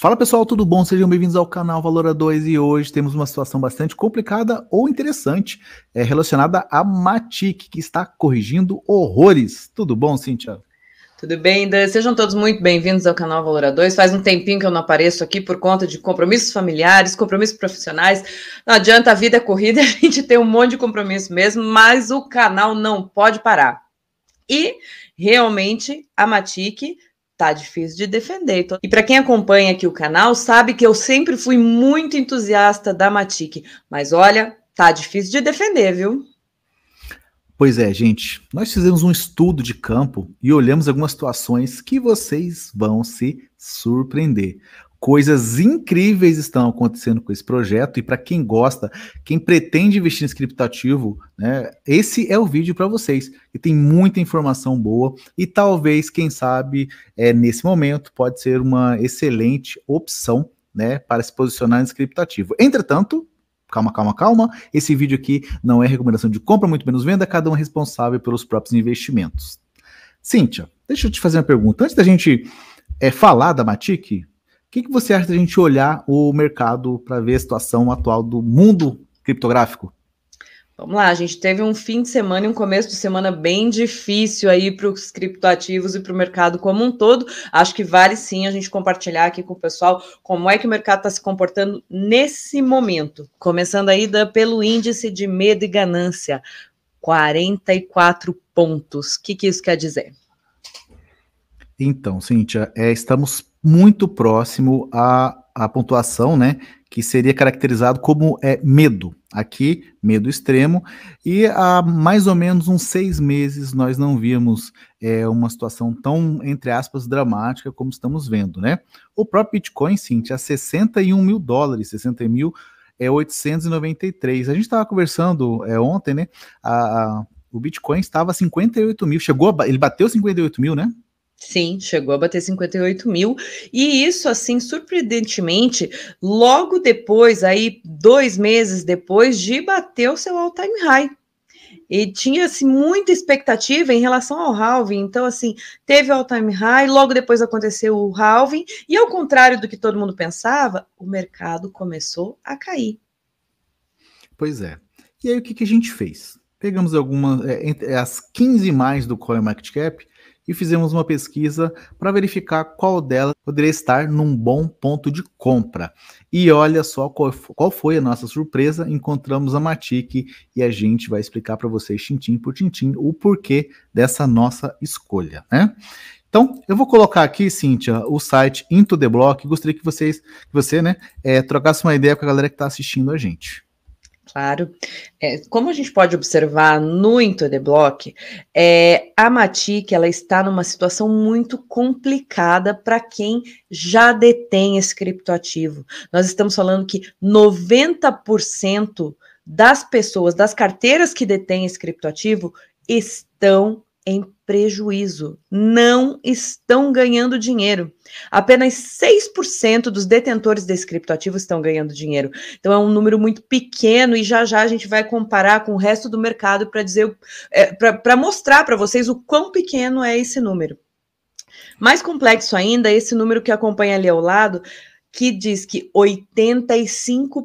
Fala pessoal, tudo bom? Sejam bem-vindos ao canal Valora 2 e hoje temos uma situação bastante complicada ou interessante é, relacionada à Matic, que está corrigindo horrores. Tudo bom, Cíntia? Tudo bem, Dan? Sejam todos muito bem-vindos ao canal Valora 2. Faz um tempinho que eu não apareço aqui por conta de compromissos familiares, compromissos profissionais. Não adianta, a vida é corrida, a gente tem um monte de compromisso mesmo, mas o canal não pode parar. E realmente a Matic tá difícil de defender. Então, e para quem acompanha aqui o canal, sabe que eu sempre fui muito entusiasta da Matic, mas olha, tá difícil de defender, viu? Pois é, gente. Nós fizemos um estudo de campo e olhamos algumas situações que vocês vão se surpreender. Coisas incríveis estão acontecendo com esse projeto e para quem gosta, quem pretende investir em criptativo, né, esse é o vídeo para vocês. E tem muita informação boa e talvez, quem sabe, é, nesse momento pode ser uma excelente opção né, para se posicionar em criptativo. Entretanto, calma, calma, calma. Esse vídeo aqui não é recomendação de compra, muito menos venda, cada um é responsável pelos próprios investimentos. Cíntia, deixa eu te fazer uma pergunta. Antes da gente é, falar da Matic, o que, que você acha da gente olhar o mercado para ver a situação atual do mundo criptográfico? Vamos lá, a gente teve um fim de semana e um começo de semana bem difícil aí para os criptoativos e para o mercado como um todo. Acho que vale sim a gente compartilhar aqui com o pessoal como é que o mercado está se comportando nesse momento. Começando aí da, pelo índice de medo e ganância, 44 pontos. O que, que isso quer dizer? Então, Cíntia, é, estamos muito próximo à, à pontuação, né? Que seria caracterizado como é, medo. Aqui, medo extremo. E há mais ou menos uns seis meses nós não víamos é, uma situação tão, entre aspas, dramática como estamos vendo, né? O próprio Bitcoin, Cíntia, a 61 mil dólares, 60 mil é 893. A gente estava conversando é, ontem, né? A, a, o Bitcoin estava 58 mil, chegou, a, ele bateu 58 mil, né? Sim, chegou a bater 58 mil. E isso, assim, surpreendentemente, logo depois, aí dois meses depois de bater o seu all-time high. E tinha-se assim, muita expectativa em relação ao halving. Então, assim, teve o all-time high, logo depois aconteceu o halving. E ao contrário do que todo mundo pensava, o mercado começou a cair. Pois é. E aí, o que, que a gente fez? Pegamos algumas, é, as 15 mais do CoinMarketCap, Cap e fizemos uma pesquisa para verificar qual delas poderia estar num bom ponto de compra. E olha só qual foi a nossa surpresa, encontramos a Matic e a gente vai explicar para vocês tintim por tintim o porquê dessa nossa escolha, né? Então, eu vou colocar aqui, Cíntia, o site Into the Block. Gostaria que vocês, que você, né, é, trocasse uma ideia com a galera que está assistindo a gente. Claro. É, como a gente pode observar no Into the Block, é, a Matic ela está numa situação muito complicada para quem já detém esse criptoativo. Nós estamos falando que 90% das pessoas, das carteiras que detêm esse criptoativo, estão em prejuízo, não estão ganhando dinheiro. Apenas 6% dos detentores desse criptoativo estão ganhando dinheiro. Então é um número muito pequeno e já já a gente vai comparar com o resto do mercado para dizer é, para mostrar para vocês o quão pequeno é esse número. Mais complexo ainda, esse número que acompanha ali ao lado, que diz que 85%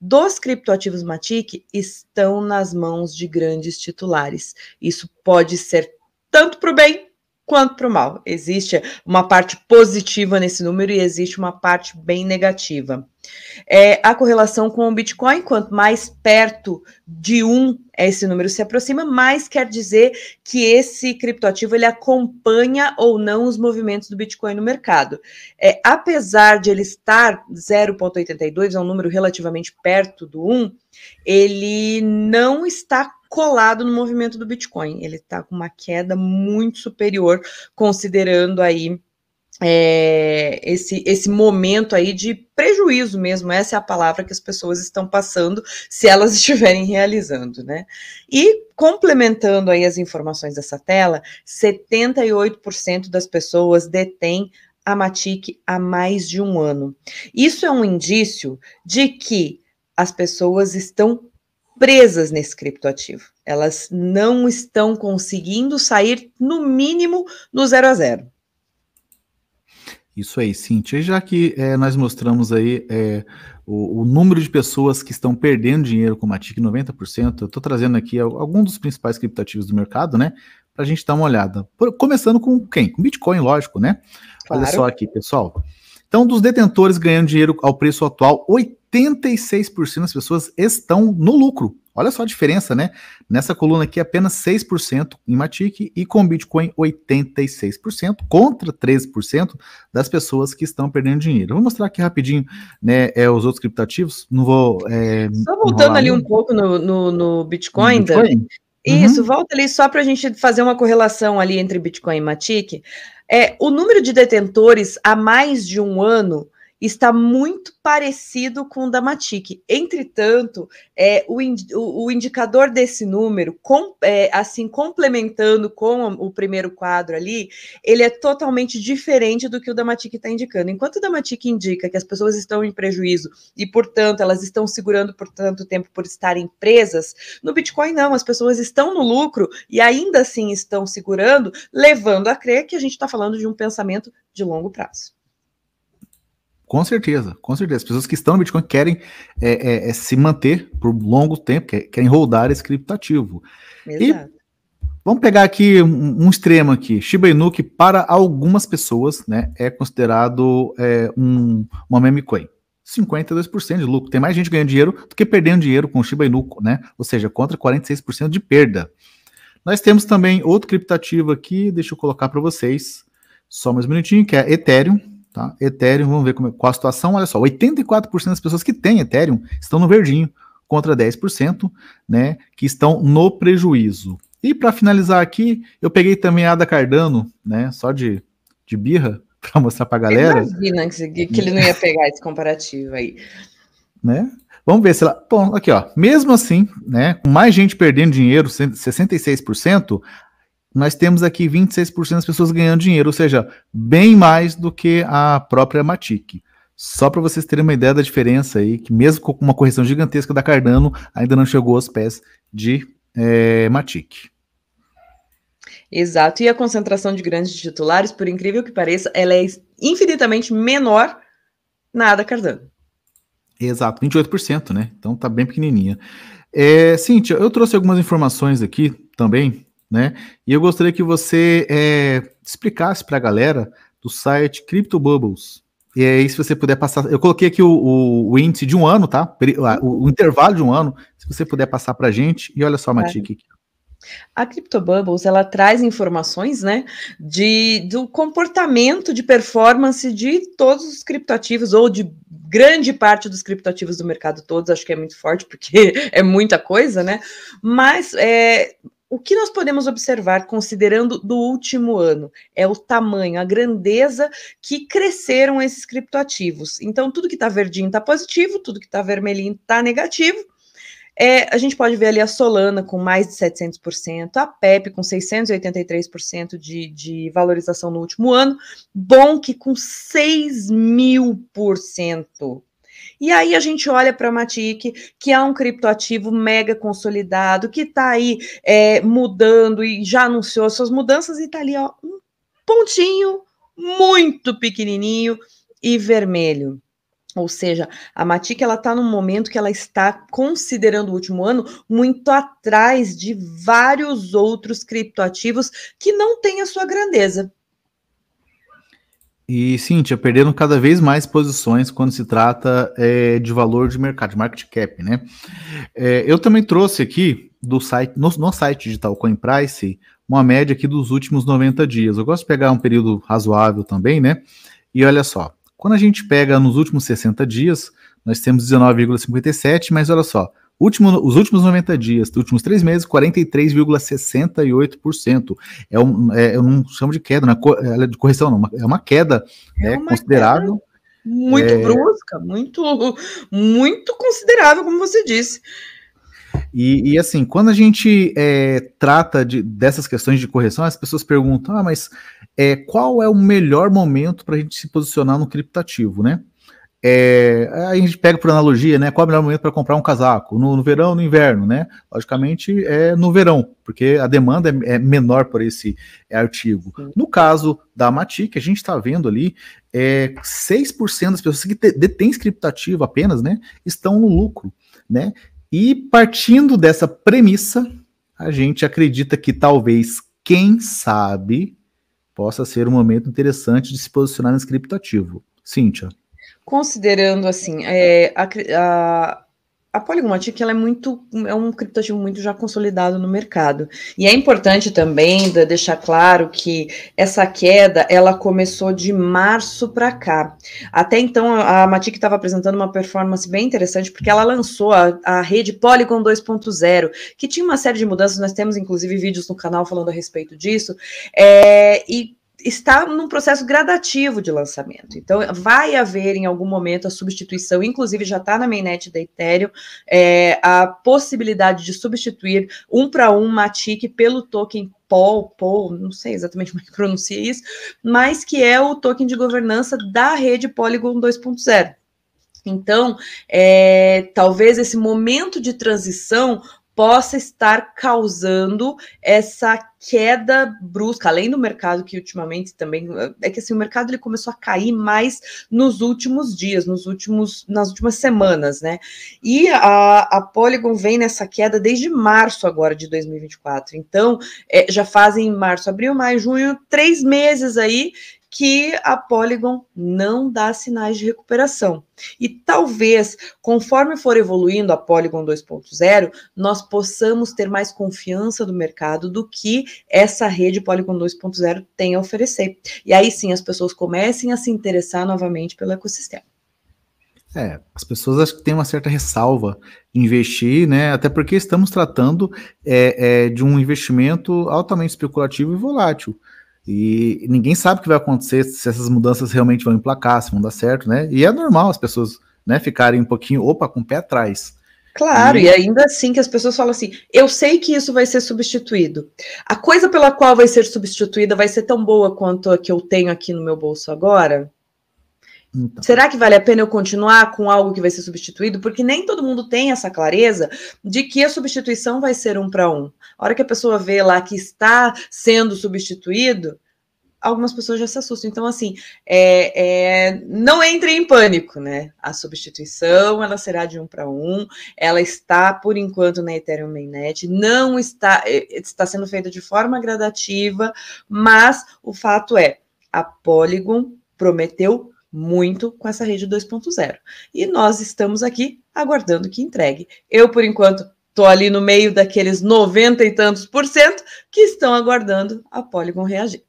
dos criptoativos Matic estão nas mãos de grandes titulares. Isso pode ser tanto para o bem quanto para o mal. Existe uma parte positiva nesse número e existe uma parte bem negativa. É, a correlação com o Bitcoin, quanto mais perto de um é esse número se aproxima, mais quer dizer que esse criptoativo ele acompanha ou não os movimentos do Bitcoin no mercado. É, apesar de ele estar 0,82, é um número relativamente perto do 1, ele não está colado no movimento do Bitcoin. Ele está com uma queda muito superior, considerando aí é, esse, esse momento aí de prejuízo mesmo, essa é a palavra que as pessoas estão passando se elas estiverem realizando, né? E complementando aí as informações dessa tela, 78% das pessoas detêm a Matic há mais de um ano. Isso é um indício de que as pessoas estão presas nesse criptoativo. Elas não estão conseguindo sair, no mínimo, no zero a zero. Isso aí, Cintia. Já que é, nós mostramos aí é, o, o, número de pessoas que estão perdendo dinheiro com Matic, 90%, eu estou trazendo aqui alguns dos principais criptativos do mercado, né? Para a gente dar uma olhada. Por, começando com quem? Com Bitcoin, lógico, né? Claro. Olha só aqui, pessoal. Então, dos detentores ganhando dinheiro ao preço atual, 86% das pessoas estão no lucro. Olha só a diferença, né? Nessa coluna aqui, apenas 6% em Matic e com Bitcoin 86%, contra 13% das pessoas que estão perdendo dinheiro. Vou mostrar aqui rapidinho né, é, os outros criptativos. Não vou. É, só voltando ali um pouco no, no, no Bitcoin, no Bitcoin? Da... Isso, uhum. volta ali só para a gente fazer uma correlação ali entre Bitcoin e Matic. É, o número de detentores há mais de um ano está muito parecido com o da Matic. Entretanto, é, o, in, o, o indicador desse número, com, é, assim, complementando com o primeiro quadro ali, ele é totalmente diferente do que o da Matic está indicando. Enquanto o da Matic indica que as pessoas estão em prejuízo e, portanto, elas estão segurando por tanto tempo por estarem presas, no Bitcoin não, as pessoas estão no lucro e ainda assim estão segurando, levando a crer que a gente está falando de um pensamento de longo prazo. Com certeza, com certeza. As pessoas que estão no Bitcoin querem é, é, é se manter por longo tempo, querem rodar esse criptativo. Exato. E vamos pegar aqui um, um, extremo aqui. Shiba Inu, que para algumas pessoas né, é considerado é, um, uma meme coin. 52% de lucro. Tem mais gente ganhando dinheiro do que perdendo dinheiro com Shiba Inu, né? Ou seja, contra 46% de perda. Nós temos também outro criptativo aqui, deixa eu colocar para vocês, só mais um minutinho, que é Ethereum Tá? Ethereum, vamos ver como é, qual a situação. Olha só, 84% das pessoas que têm Ethereum estão no verdinho, contra 10% né, que estão no prejuízo. E para finalizar aqui, eu peguei também a da Cardano, né, só de, de birra, para mostrar para a galera. Imagina que, que ele não ia pegar esse comparativo aí. Né? Vamos ver se ela. Bom, aqui, ó. Mesmo assim, né, com mais gente perdendo dinheiro, 66%, nós temos aqui 26% das pessoas ganhando dinheiro, ou seja, bem mais do que a própria Matic. Só para vocês terem uma ideia da diferença aí, que mesmo com uma correção gigantesca da Cardano, ainda não chegou aos pés de é, Matic. Exato, e a concentração de grandes titulares, por incrível que pareça, ela é infinitamente menor na Ada Cardano. Exato, 28%, né? Então tá bem pequenininha. É, Cíntia, eu trouxe algumas informações aqui também né? E eu gostaria que você é, explicasse para a galera do site Crypto Bubbles. E aí, se você puder passar, eu coloquei aqui o, o, o índice de um ano, tá? O, o, intervalo de um ano, se você puder passar para a gente. E olha só, Matique, a é. A CryptoBubbles, ela traz informações, né, de, do comportamento de performance de todos os criptoativos ou de grande parte dos criptoativos do mercado todos, acho que é muito forte, porque é muita coisa, né, mas é, o que nós podemos observar, considerando do último ano, é o tamanho, a grandeza que cresceram esses criptoativos. Então, tudo que está verdinho está positivo, tudo que está vermelhinho está negativo. É, a gente pode ver ali a Solana com mais de 700%, a PEP com 683% de, de valorização no último ano, Bonk com 6 mil por cento e aí a gente olha para a Matic, que é um criptoativo mega consolidado, que está aí é, mudando e já anunciou suas mudanças e está ali ó, um pontinho muito pequenininho e vermelho. Ou seja, a Matic ela está num momento que ela está considerando o último ano muito atrás de vários outros criptoativos que não têm a sua grandeza. E, Cíntia, perdendo cada vez mais posições quando se trata é, de valor de mercado, de market cap, né? É, eu também trouxe aqui do site, no, no site digital CoinPrice, uma média aqui dos últimos 90 dias. Eu gosto de pegar um período razoável também, né? E olha só, quando a gente pega nos últimos 60 dias, nós temos 19,57, mas olha só, Último, os últimos 90 dias, últimos três meses, 43,68%. É, um, é, eu não chamo de queda, não é, é, é de correção, não, é uma queda é né, uma considerável. Queda muito é. brusca, muito, muito considerável, como você disse. E, e, assim, quando a gente é, trata de, dessas questões de correção, as pessoas perguntam: ah, mas é, qual é o melhor momento para a gente se posicionar no criptativo, né? É, a gente pega por analogia, né? Qual é o melhor momento para comprar um casaco? No, no verão, no inverno, né? Logicamente é no verão, porque a demanda é, é menor por esse é, artigo. Sim. No caso da Matic, a gente está vendo ali é, 6% das pessoas que detêm criptativa apenas, né? Estão no lucro, né? E partindo dessa premissa, a gente acredita que talvez, quem sabe, possa ser um momento interessante de se posicionar nesse criptativo. Cíntia. Considerando assim, é, a, a, a poliglomatic ela é muito é um criptativo muito já consolidado no mercado. E é importante também deixar claro que essa queda ela começou de março para cá. Até então a Matic estava apresentando uma performance bem interessante porque ela lançou a, a rede Polygon 2.0, que tinha uma série de mudanças, nós temos inclusive vídeos no canal falando a respeito disso. É, e está num processo gradativo de lançamento. Então, vai haver em algum momento a substituição, inclusive já está na mainnet da Ethereum, é, a possibilidade de substituir um para um Matic pelo token POL, POL, não sei exatamente como é que pronuncia isso, mas que é o token de governança da rede Polygon 2.0. Então, é, talvez esse momento de transição possa estar causando essa queda brusca, além do mercado que ultimamente também é que assim o mercado ele começou a cair mais nos últimos dias, nos últimos nas últimas semanas, né? E a, a Polygon vem nessa queda desde março agora de 2024. Então é, já fazem março, abril, maio, junho, três meses aí que a Polygon não dá sinais de recuperação. E talvez, conforme for evoluindo a Polygon 2.0, nós possamos ter mais confiança do mercado do que essa rede Polygon 2.0 tem a oferecer. E aí sim as pessoas comecem a se interessar novamente pelo ecossistema. É, as pessoas acho que têm uma certa ressalva em investir, né? Até porque estamos tratando é, é, de um investimento altamente especulativo e volátil. E ninguém sabe o que vai acontecer, se essas mudanças realmente vão emplacar, se vão dar certo, né? E é normal as pessoas né, ficarem um pouquinho, opa, com o pé atrás. Claro, e... e ainda assim que as pessoas falam assim, eu sei que isso vai ser substituído. A coisa pela qual vai ser substituída vai ser tão boa quanto a que eu tenho aqui no meu bolso agora? Então. Será que vale a pena eu continuar com algo que vai ser substituído? Porque nem todo mundo tem essa clareza de que a substituição vai ser um para um. A hora que a pessoa vê lá que está sendo substituído, algumas pessoas já se assustam. Então, assim, é, é, não entre em pânico, né? A substituição ela será de um para um, ela está por enquanto na Ethereum Mainnet, não está, é, está sendo feita de forma gradativa, mas o fato é, a Polygon prometeu muito com essa rede 2.0. E nós estamos aqui aguardando que entregue. Eu, por enquanto, estou ali no meio daqueles 90 e tantos por cento que estão aguardando a Polygon reagir.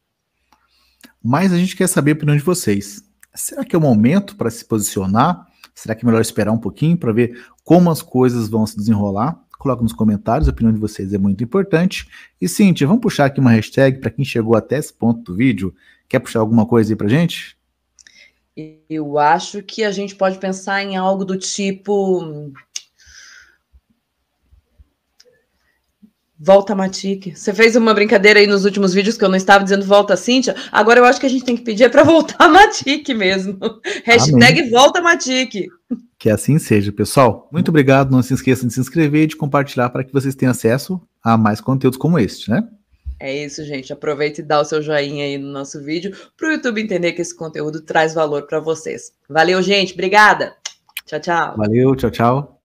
Mas a gente quer saber a opinião de vocês. Será que é o momento para se posicionar? Será que é melhor esperar um pouquinho para ver como as coisas vão se desenrolar? Coloca nos comentários, a opinião de vocês é muito importante. E Cíntia, vamos puxar aqui uma hashtag para quem chegou até esse ponto do vídeo. Quer puxar alguma coisa aí para gente? Eu acho que a gente pode pensar em algo do tipo. Volta, Matique. Você fez uma brincadeira aí nos últimos vídeos que eu não estava dizendo volta, Cíntia. Agora eu acho que a gente tem que pedir é para voltar Matique mesmo. Hashtag Amém. volta, Matique. Que assim seja, pessoal. Muito obrigado. Não se esqueçam de se inscrever e de compartilhar para que vocês tenham acesso a mais conteúdos como este, né? É isso, gente. Aproveita e dá o seu joinha aí no nosso vídeo para o YouTube entender que esse conteúdo traz valor para vocês. Valeu, gente. Obrigada. Tchau, tchau. Valeu, tchau, tchau.